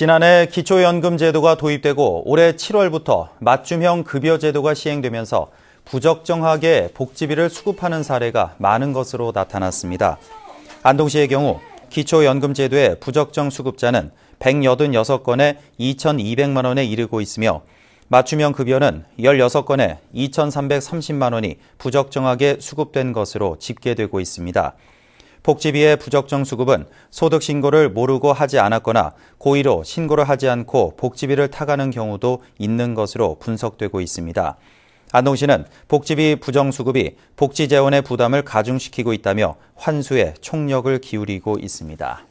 지난해 기초연금 제도가 도입되고 올해 7월부터 맞춤형 급여 제도가 시행되면서 부적정하게 복지비를 수급하는 사례가 많은 것으로 나타났습니다. 안동시의 경우 기초연금 제도의 부적정 수급자는 186건에 2,200만 원에 이르고 있으며 맞춤형 급여는 16건에 2,330만 원이 부적정하게 수급된 것으로 집계되고 있습니다. 복지비의 부적정 수급은 소득 신고를 모르고 하지 않았거나 고의로 신고를 하지 않고 복지비를 타가는 경우도 있는 것으로 분석되고 있습니다. 안동시는 복지비 부정 수급이 복지 재원의 부담을 가중시키고 있다며 환수에 총력을 기울이고 있습니다.